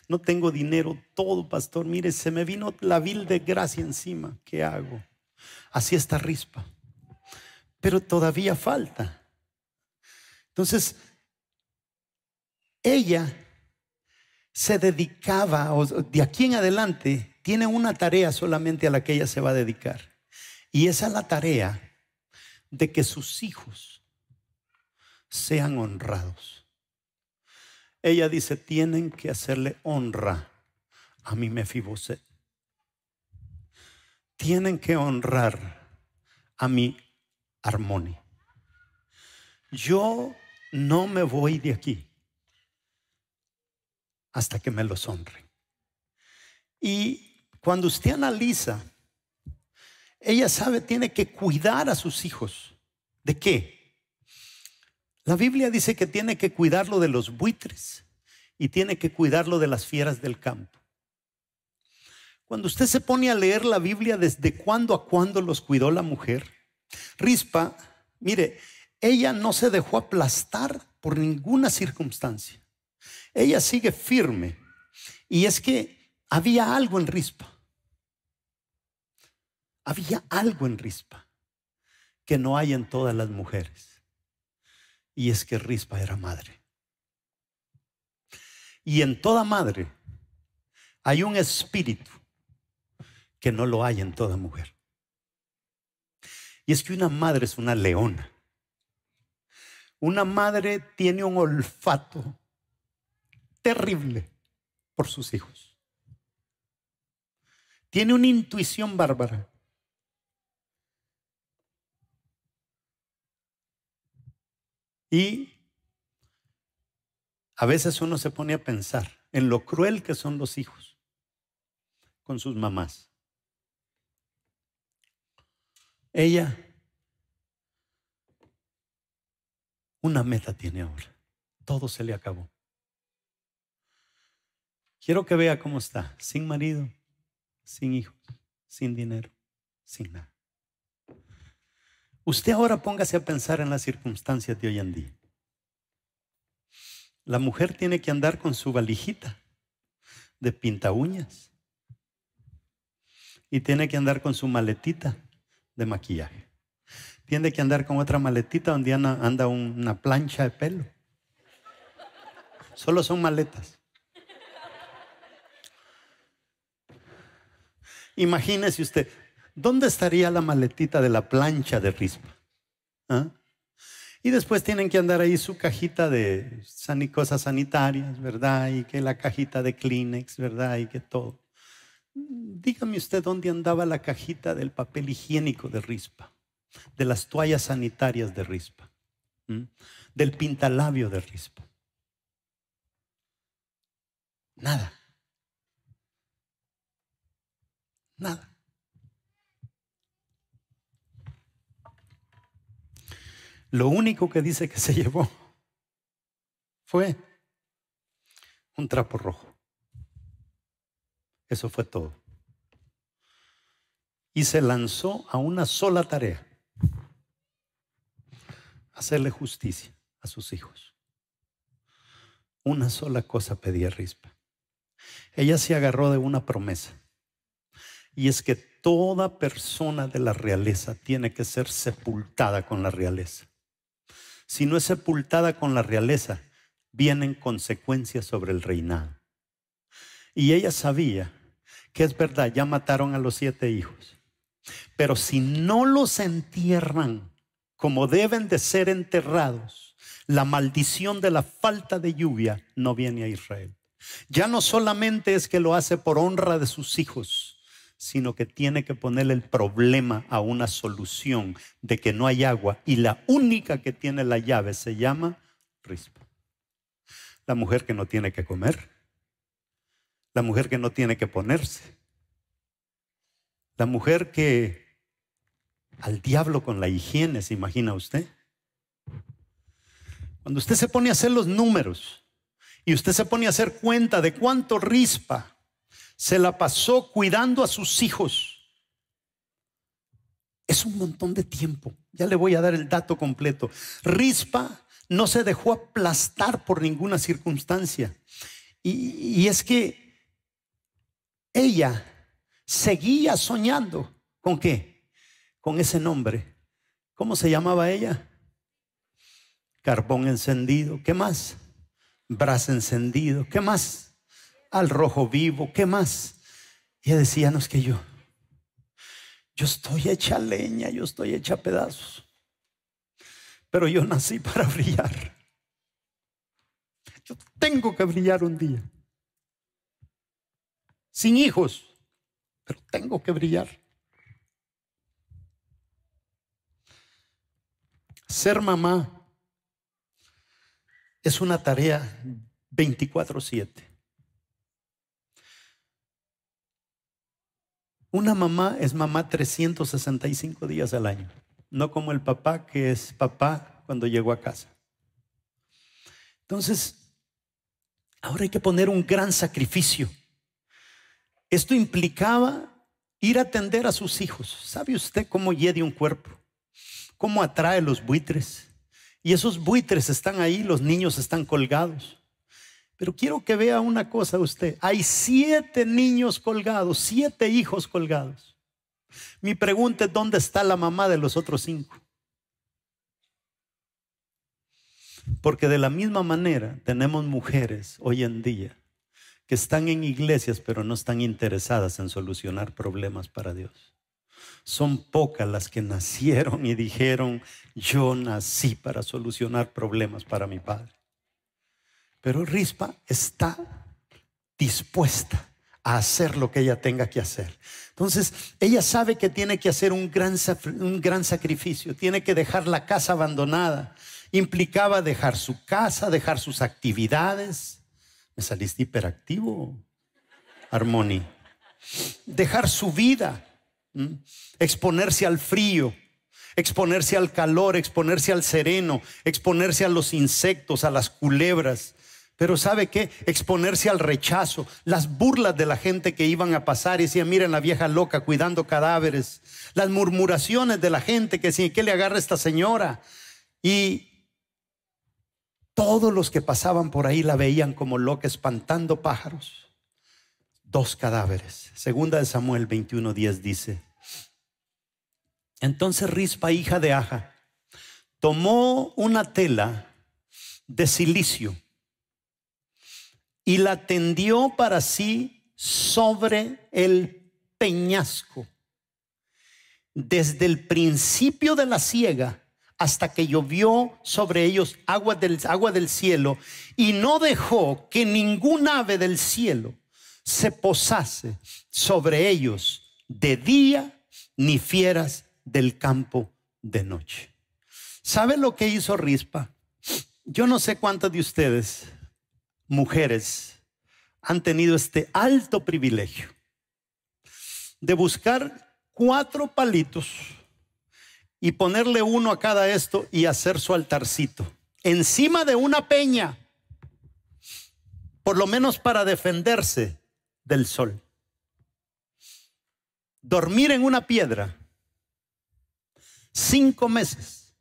no tengo dinero, todo, pastor. Mire, se me vino la vil desgracia encima. ¿Qué hago? Así está rispa. Pero todavía falta. Entonces, ella se dedicaba, de aquí en adelante, tiene una tarea solamente a la que ella se va a dedicar. Y esa es la tarea de que sus hijos sean honrados. Ella dice, tienen que hacerle honra a mi Mefiboset. Tienen que honrar a mi Armoni. Yo no me voy de aquí hasta que me los honren. Y cuando usted analiza ella sabe, tiene que cuidar a sus hijos. ¿De qué? La Biblia dice que tiene que cuidarlo de los buitres y tiene que cuidarlo de las fieras del campo. Cuando usted se pone a leer la Biblia, desde cuándo a cuándo los cuidó la mujer, Rispa, mire, ella no se dejó aplastar por ninguna circunstancia. Ella sigue firme. Y es que había algo en Rispa había algo en Rispa que no hay en todas las mujeres. Y es que Rispa era madre. Y en toda madre hay un espíritu que no lo hay en toda mujer. Y es que una madre es una leona. Una madre tiene un olfato terrible por sus hijos. Tiene una intuición bárbara. Y a veces uno se pone a pensar en lo cruel que son los hijos con sus mamás. Ella una meta tiene ahora. Todo se le acabó. Quiero que vea cómo está, sin marido, sin hijos, sin dinero, sin nada. Usted ahora póngase a pensar en las circunstancias de hoy en día. La mujer tiene que andar con su valijita de pinta uñas y tiene que andar con su maletita de maquillaje. Tiene que andar con otra maletita donde anda una plancha de pelo. Solo son maletas. Imagínese usted, ¿Dónde estaría la maletita de la plancha de rispa? ¿Ah? Y después tienen que andar ahí su cajita de cosas sanitarias, ¿verdad? Y que la cajita de Kleenex, ¿verdad? Y que todo. Dígame usted dónde andaba la cajita del papel higiénico de rispa, de las toallas sanitarias de rispa, del pintalabio de rispa. Nada. Nada. Lo único que dice que se llevó fue un trapo rojo. Eso fue todo. Y se lanzó a una sola tarea, hacerle justicia a sus hijos. Una sola cosa pedía Rispa. Ella se agarró de una promesa. Y es que toda persona de la realeza tiene que ser sepultada con la realeza si no es sepultada con la realeza, vienen consecuencias sobre el reinado. Y ella sabía que es verdad, ya mataron a los siete hijos. Pero si no los entierran como deben de ser enterrados, la maldición de la falta de lluvia no viene a Israel. Ya no solamente es que lo hace por honra de sus hijos, sino que tiene que poner el problema a una solución de que no hay agua. Y la única que tiene la llave se llama rispa. La mujer que no tiene que comer. La mujer que no tiene que ponerse. La mujer que al diablo con la higiene, ¿se imagina usted? Cuando usted se pone a hacer los números y usted se pone a hacer cuenta de cuánto rispa se la pasó cuidando a sus hijos. Es un montón de tiempo. Ya le voy a dar el dato completo. Rispa no se dejó aplastar por ninguna circunstancia. Y, es que ella seguía soñando con qué? Con ese nombre. ¿Cómo se llamaba ella? Carbón encendido. ¿Qué más? Bras encendido. ¿Qué más? al rojo vivo, ¿qué más? Y decíanos no es que yo, yo estoy hecha leña, yo estoy hecha pedazos, pero yo nací para [LAUGHS] brillar. Yo tengo que brillar un día. Sin hijos, pero tengo que brillar. Ser mamá es una tarea 24/7. Una mamá es mamá 365 días al año, no como el papá que es papá cuando llegó a casa. Entonces, ahora hay que poner un gran sacrificio. Esto implicaba ir a atender a sus hijos. ¿Sabe usted cómo hiede un cuerpo? ¿Cómo atrae los buitres? Y esos buitres están ahí, los niños están colgados. Pero quiero que vea una cosa usted. Hay siete niños colgados, siete hijos colgados. Mi pregunta es, ¿dónde está la mamá de los otros cinco? Porque de la misma manera tenemos mujeres hoy en día que están en iglesias pero no están interesadas en solucionar problemas para Dios. Son pocas las que nacieron y dijeron, yo nací para solucionar problemas para mi padre. Pero Rispa está dispuesta a hacer lo que ella tenga que hacer. Entonces, ella sabe que tiene que hacer un gran, un gran sacrificio, tiene que dejar la casa abandonada. Implicaba dejar su casa, dejar sus actividades. Me saliste hiperactivo, Armoni. Dejar su vida, exponerse al frío, exponerse al calor, exponerse al sereno, exponerse a los insectos, a las culebras, pero ¿sabe qué? Exponerse al rechazo, las burlas de la gente que iban a pasar y decían, miren la vieja loca cuidando cadáveres, las murmuraciones de la gente que decían, ¿qué le agarra esta señora? Y todos los que pasaban por ahí la veían como loca espantando pájaros. Dos cadáveres. Segunda de Samuel 21:10 dice, entonces Rispa, hija de Aja, tomó una tela de silicio y la tendió para sí sobre el peñasco. Desde el principio de la siega hasta que llovió sobre ellos agua del, agua del cielo y no dejó que ningún ave del cielo se posase sobre ellos de día ni fieras del campo de noche. ¿Sabe lo que hizo Rispa? Yo no sé cuántos de ustedes mujeres han tenido este alto privilegio de buscar cuatro palitos y ponerle uno a cada esto y hacer su altarcito encima de una peña, por lo menos para defenderse del sol. Dormir en una piedra cinco meses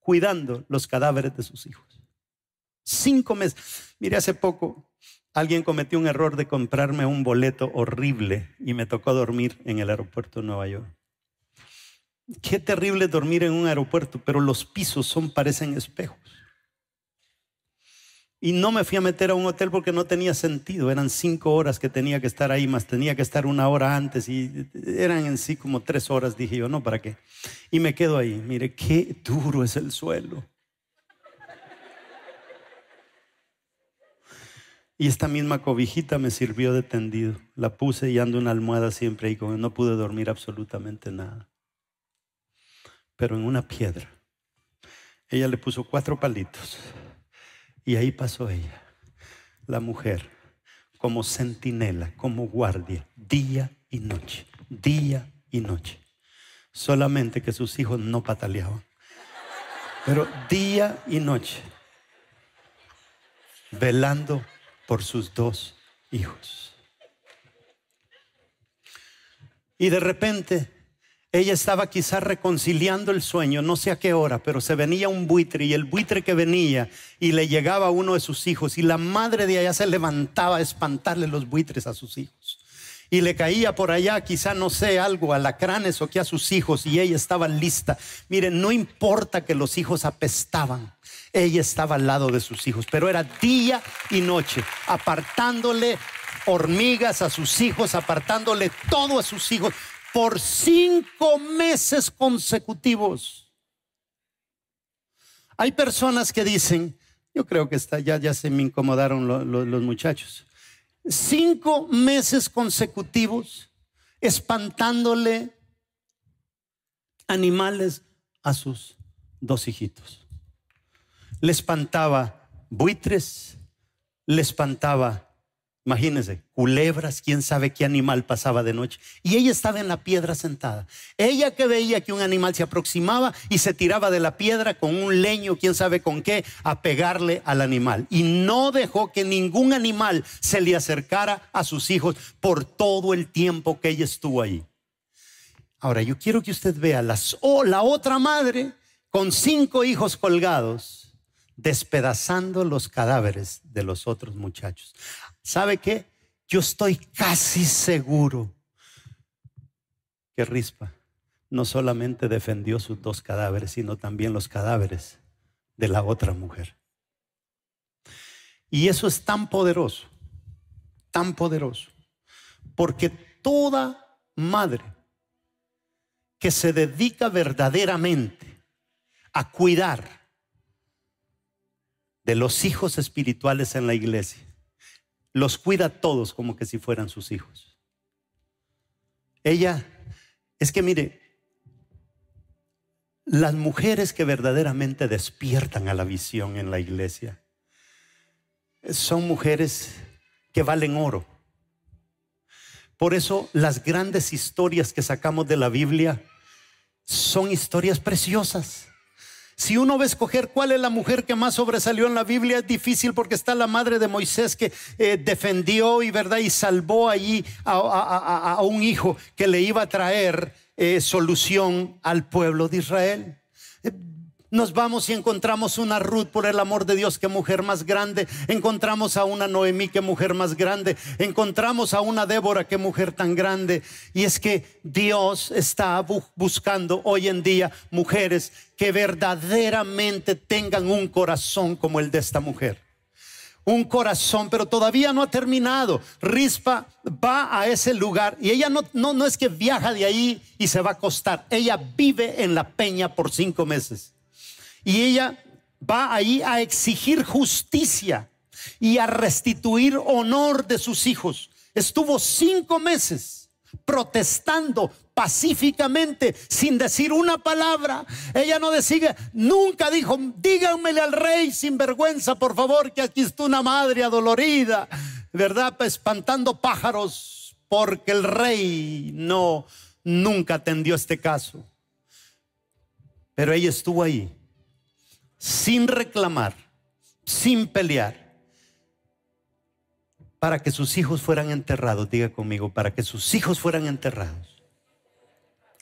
cuidando los cadáveres de sus hijos. Cinco meses. Mire, hace poco alguien cometió un error de comprarme un boleto horrible y me tocó dormir en el aeropuerto de Nueva York. Qué terrible dormir en un aeropuerto, pero los pisos son parecen espejos. Y no me fui a meter a un hotel porque no tenía sentido. Eran cinco horas que tenía que estar ahí, más tenía que estar una hora antes. Y eran en sí como tres horas, dije yo, no, ¿para qué? Y me quedo ahí. Mire, qué duro es el suelo. Y esta misma cobijita me sirvió de tendido. La puse y ando una almohada siempre ahí, como no pude dormir absolutamente nada. Pero en una piedra, ella le puso cuatro palitos. Y ahí pasó ella, la mujer, como centinela, como guardia, día y noche, día y noche. Solamente que sus hijos no pataleaban. Pero día y noche, velando por sus dos hijos. Y de repente ella estaba quizás reconciliando el sueño, no sé a qué hora, pero se venía un buitre y el buitre que venía y le llegaba a uno de sus hijos y la madre de allá se levantaba a espantarle los buitres a sus hijos y le caía por allá, quizá no sé, algo, A alacranes o que a sus hijos y ella estaba lista. Miren, no importa que los hijos apestaban, ella estaba al lado de sus hijos, pero era día y noche, apartándole hormigas a sus hijos, apartándole todo a sus hijos por cinco meses consecutivos. Hay personas que dicen, yo creo que ya, se me incomodaron los muchachos cinco meses consecutivos espantándole animales a sus dos hijitos. Le espantaba buitres, le espantaba Imagínense, culebras, quién sabe qué animal pasaba de noche. Y ella estaba en la piedra sentada. Ella que veía que un animal se aproximaba y se tiraba de la piedra con un leño, quién sabe con qué, a pegarle al animal. Y no dejó que ningún animal se le acercara a sus hijos por todo el tiempo que ella estuvo ahí. Ahora, yo quiero que usted vea oh, la otra madre con cinco hijos colgados despedazando los cadáveres de los otros muchachos. ¿Sabe qué? Yo estoy casi seguro que Rispa no solamente defendió sus dos cadáveres, sino también los cadáveres de la otra mujer. Y eso es tan poderoso, tan poderoso, porque toda madre que se dedica verdaderamente a cuidar de los hijos espirituales en la iglesia, los cuida a todos como que si fueran sus hijos. Ella, es que mire, las mujeres que verdaderamente despiertan a la visión en la iglesia son mujeres que valen oro. Por eso las grandes historias que sacamos de la Biblia son historias preciosas. Si uno va a escoger cuál es la mujer que más sobresalió en la Biblia, es difícil porque está la madre de Moisés que eh, defendió y, ¿verdad? y salvó allí a, un hijo que le iba a traer eh, solución al pueblo de Israel. Nos vamos y encontramos una Ruth, por el amor de Dios, qué mujer más grande. Encontramos a una Noemí, que mujer más grande. Encontramos a una Débora, que mujer tan grande. Y es que Dios está buscando hoy en día mujeres que verdaderamente tengan un corazón como el de esta mujer un corazón, pero todavía no ha terminado. Rispa va a ese lugar y ella no, no, es que viaja de ahí y se va a acostar. Ella vive en la peña por cinco meses. Y ella va ahí a exigir justicia y a restituir honor de sus hijos. Estuvo cinco meses protestando pacíficamente, sin decir una palabra. Ella no decía, nunca dijo, díganmele al rey sin vergüenza, por favor, que aquí está una madre adolorida, ¿verdad? Pues, espantando pájaros, porque el rey no, nunca atendió este caso. Pero ella estuvo ahí sin reclamar, sin pelear, para que sus hijos fueran enterrados, diga conmigo, para que sus hijos fueran enterrados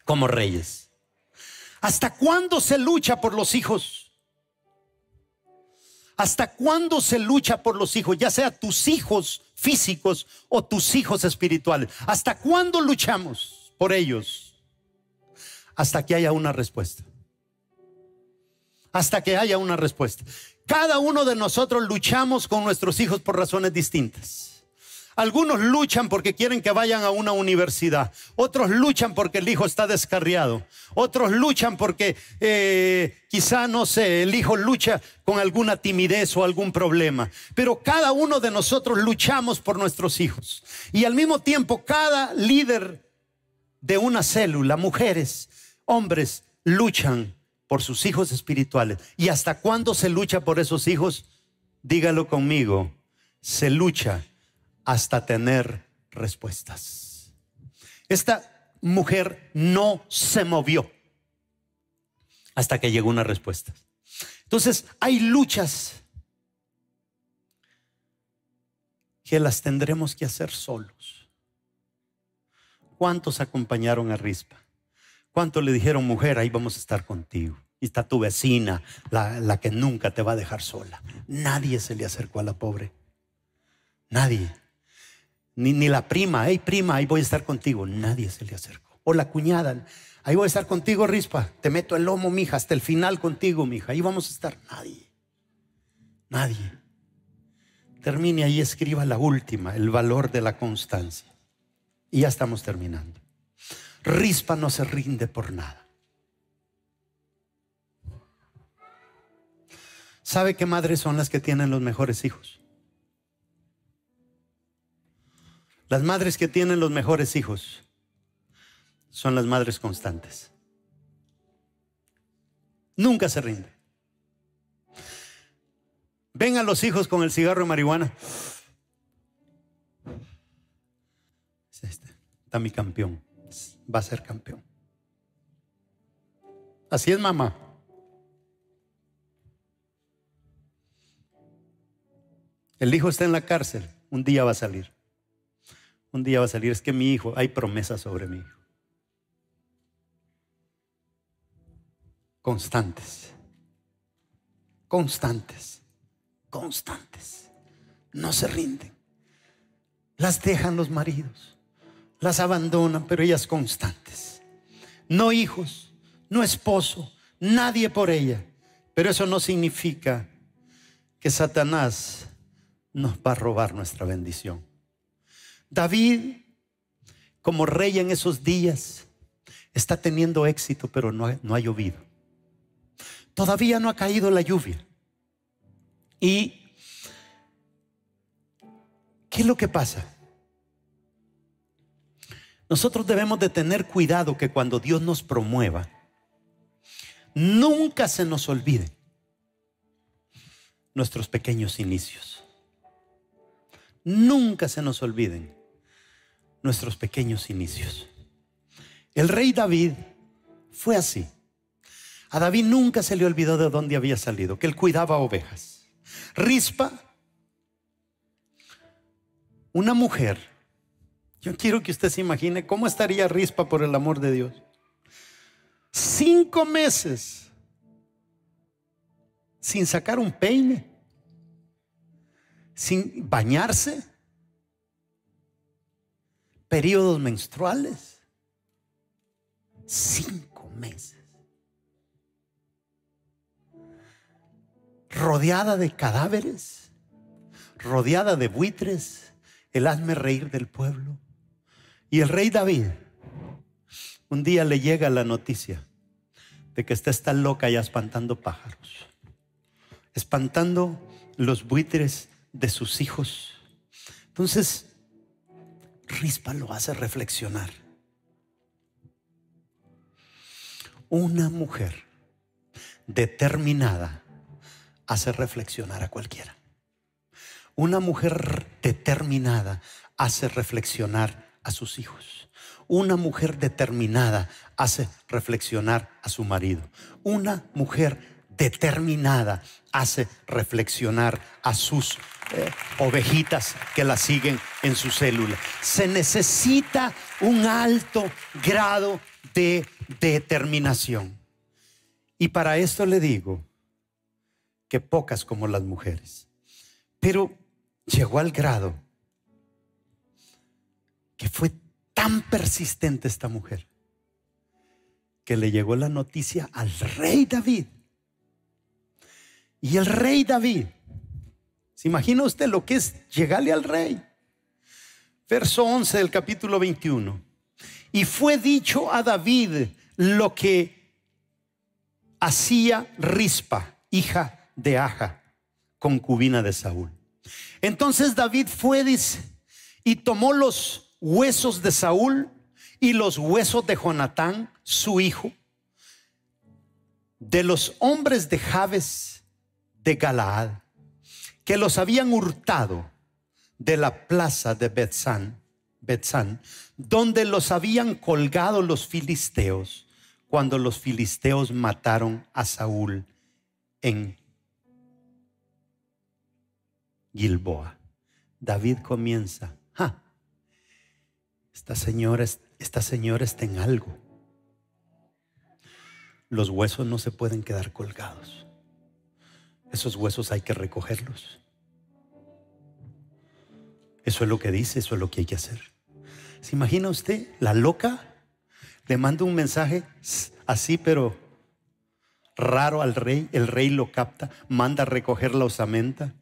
como reyes. ¿Hasta cuándo se lucha por los hijos? ¿Hasta cuándo se lucha por los hijos, ya sea tus hijos físicos o tus hijos espirituales? ¿Hasta cuándo luchamos por ellos? Hasta que haya una respuesta hasta que haya una respuesta. Cada uno de nosotros luchamos con nuestros hijos por razones distintas. Algunos luchan porque quieren que vayan a una universidad. Otros luchan porque el hijo está descarriado. Otros luchan porque eh, quizá, no sé, el hijo lucha con alguna timidez o algún problema. Pero cada uno de nosotros luchamos por nuestros hijos. Y al mismo tiempo, cada líder de una célula, mujeres, hombres, luchan por sus hijos espirituales. ¿Y hasta cuándo se lucha por esos hijos? Dígalo conmigo, se lucha hasta tener respuestas. Esta mujer no se movió hasta que llegó una respuesta. Entonces, hay luchas que las tendremos que hacer solos. ¿Cuántos acompañaron a Rispa? ¿Cuántos le dijeron, mujer, ahí vamos a estar contigo? Y está tu vecina, la, que nunca te va a dejar sola. Nadie se le acercó a la pobre. Nadie. Ni, ni, la prima, hey prima, ahí voy a estar contigo. Nadie se le acercó. O la cuñada, ahí voy a estar contigo, rispa. Te meto el lomo, mija, hasta el final contigo, mija. Ahí vamos a estar. Nadie. Nadie. Termine ahí, escriba la última, el valor de la constancia. Y ya estamos terminando. Rispa no se rinde por nada. ¿Sabe qué madres son las que tienen los mejores hijos? Las madres que tienen los mejores hijos son las madres constantes. Nunca se rinde. Ven a los hijos con el cigarro de marihuana. Este. Está mi campeón. Va a ser campeón. Así es, mamá. El hijo está en la cárcel, un día va a salir. Un día va a salir, es que mi hijo, hay promesas sobre mi hijo. Constantes, constantes, constantes. No se rinden. Las dejan los maridos, las abandonan, pero ellas constantes. No hijos, no esposo, nadie por ella. Pero eso no significa que Satanás nos va a robar nuestra bendición. David, como rey en esos días, está teniendo éxito, pero no ha, no ha llovido. Todavía no ha caído la lluvia. ¿Y qué es lo que pasa? Nosotros debemos de tener cuidado que cuando Dios nos promueva, nunca se nos olvide nuestros pequeños inicios nunca se nos olviden nuestros pequeños inicios. El rey David fue así. A David nunca se le olvidó de dónde había salido, que él cuidaba ovejas. Rispa, una mujer. Yo quiero que usted se imagine cómo estaría Rispa por el amor de Dios. Cinco meses sin sacar un peine sin bañarse, periodos menstruales, cinco meses, rodeada de cadáveres, rodeada de buitres, el hazme reír del pueblo. Y el rey David, un día le llega la noticia de que está esta loca ya espantando pájaros, espantando los buitres de sus hijos. Entonces, Rispa lo hace reflexionar. Una mujer determinada hace reflexionar a cualquiera. Una mujer determinada hace reflexionar a sus hijos. Una mujer determinada hace reflexionar a su marido. Una mujer determinada hace reflexionar a sus eh, ovejitas que la siguen en su célula. Se necesita un alto grado de determinación. Y para esto le digo que pocas como las mujeres. Pero llegó al grado que fue tan persistente esta mujer que le llegó la noticia al rey David y el rey David, ¿se imagina usted lo que es llegarle al rey? Verso 11 del capítulo 21. Y fue dicho a David lo que hacía Rispa, hija de Aja, concubina de Saúl. Entonces David fue, y tomó los huesos de Saúl y los huesos de Jonatán, su hijo, de los hombres de Jabes, de Galaad, que los habían hurtado de la plaza de Betzán, Betzán, donde los habían colgado los filisteos cuando los filisteos mataron a Saúl en Gilboa. David comienza, ¡Ja! esta señora, esta señora está en algo. Los huesos no se pueden quedar colgados. Esos huesos hay que recogerlos. Eso es lo que dice, eso es lo que hay que hacer. ¿Se imagina usted la loca? Le manda un mensaje así, pero raro al rey. El rey lo capta, manda a recoger la osamenta.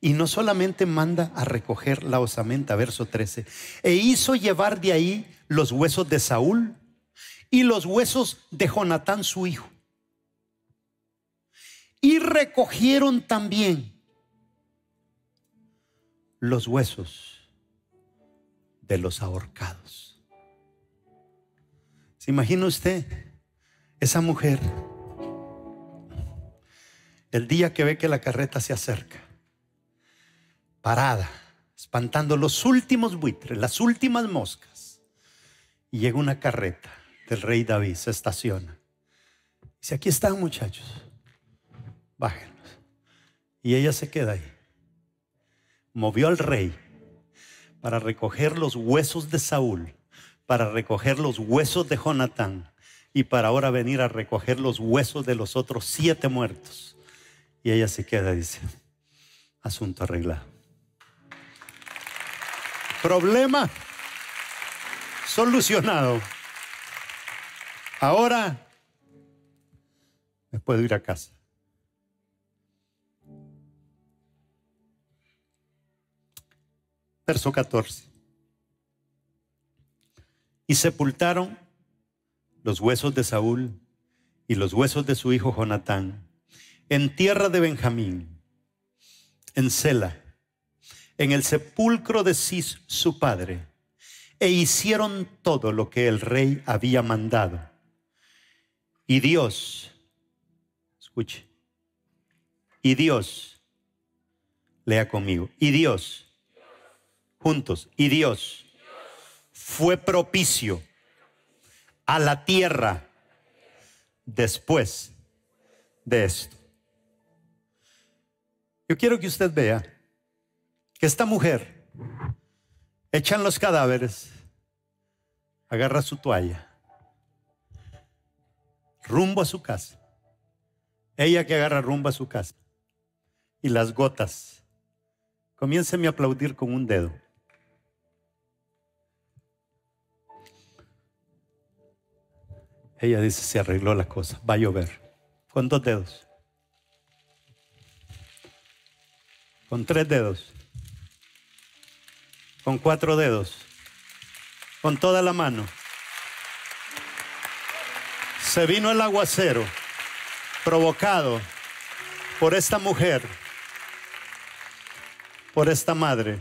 Y no solamente manda a recoger la osamenta, verso 13. E hizo llevar de ahí los huesos de Saúl y los huesos de Jonatán su hijo y recogieron también los huesos de los ahorcados. ¿Se imagina usted esa mujer el día que ve que la carreta se acerca, parada, espantando los últimos buitres, las últimas moscas, y llega una carreta del rey David, se estaciona. Dice, aquí están muchachos bájenos. Y ella se queda ahí. Movió al rey para recoger los huesos de Saúl, para recoger los huesos de Jonatán y para ahora venir a recoger los huesos de los otros siete muertos. Y ella se queda, dice, asunto arreglado. Problema solucionado. Ahora me puedo ir a casa. verso 14. Y sepultaron los huesos de Saúl y los huesos de su hijo Jonatán en tierra de Benjamín, en Sela, en el sepulcro de Cis su padre, e hicieron todo lo que el rey había mandado. Y Dios, escuche, y Dios, lea conmigo, y Dios juntos. Y Dios fue propicio a la tierra después de esto. Yo quiero que usted vea que esta mujer echan los cadáveres, agarra su toalla, rumbo a su casa. Ella que agarra rumbo a su casa. Y las gotas. comiencen a aplaudir con un dedo. Ella dice, se arregló la cosa, va a llover. Con dos dedos. Con tres dedos. Con cuatro dedos. Con toda la mano. Se vino el aguacero provocado por esta mujer, por esta madre,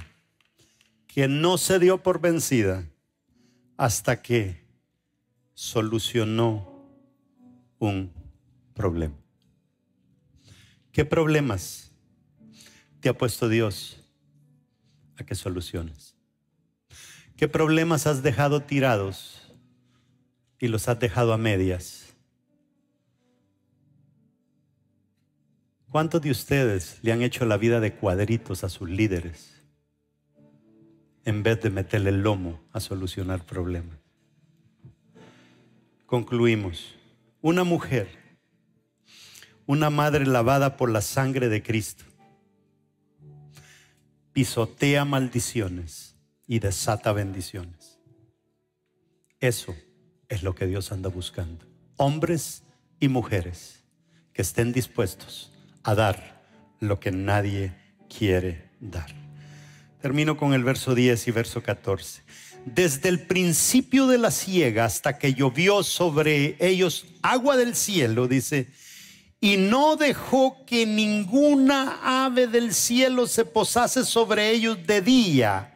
que no se dio por vencida hasta que solucionó un problema. ¿Qué problemas te ha puesto Dios a que soluciones? ¿Qué problemas has dejado tirados y los has dejado a medias? ¿Cuántos de ustedes le han hecho la vida de cuadritos a sus líderes en vez de meterle el lomo a solucionar problemas? concluimos. Una mujer, una madre lavada por la sangre de Cristo, pisotea maldiciones y desata bendiciones. Eso es lo que Dios anda buscando. Hombres y mujeres que estén dispuestos a dar lo que nadie quiere dar. Termino con el verso 10 y verso 14 desde el principio de la siega hasta que llovió sobre ellos agua del cielo, dice, y no dejó que ninguna ave del cielo se posase sobre ellos de día,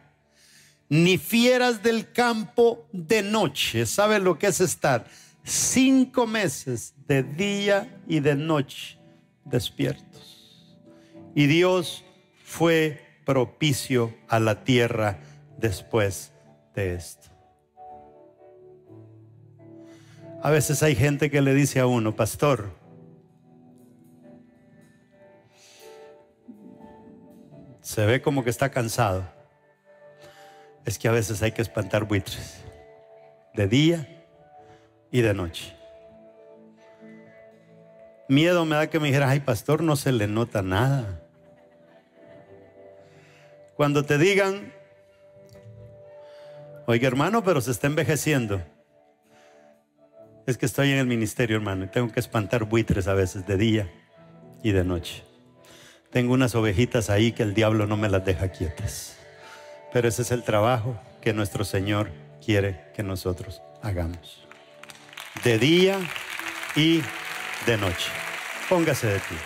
ni fieras del campo de noche. ¿Sabe lo que es estar? Cinco meses de día y de noche despiertos. Y Dios fue propicio a la tierra después esto. A veces hay gente que le dice a uno, pastor, se ve como que está cansado. Es que a veces hay que espantar buitres, de día y de noche. Miedo me da que me dijeras, ay pastor, no se le nota nada. Cuando te digan, Oiga, hermano, pero se está envejeciendo. Es que estoy en el ministerio, hermano, y tengo que espantar buitres a veces de día y de noche. Tengo unas ovejitas ahí que el diablo no me las deja quietas. Pero ese es el trabajo que nuestro Señor quiere que nosotros hagamos. De día y de noche. Póngase de ti.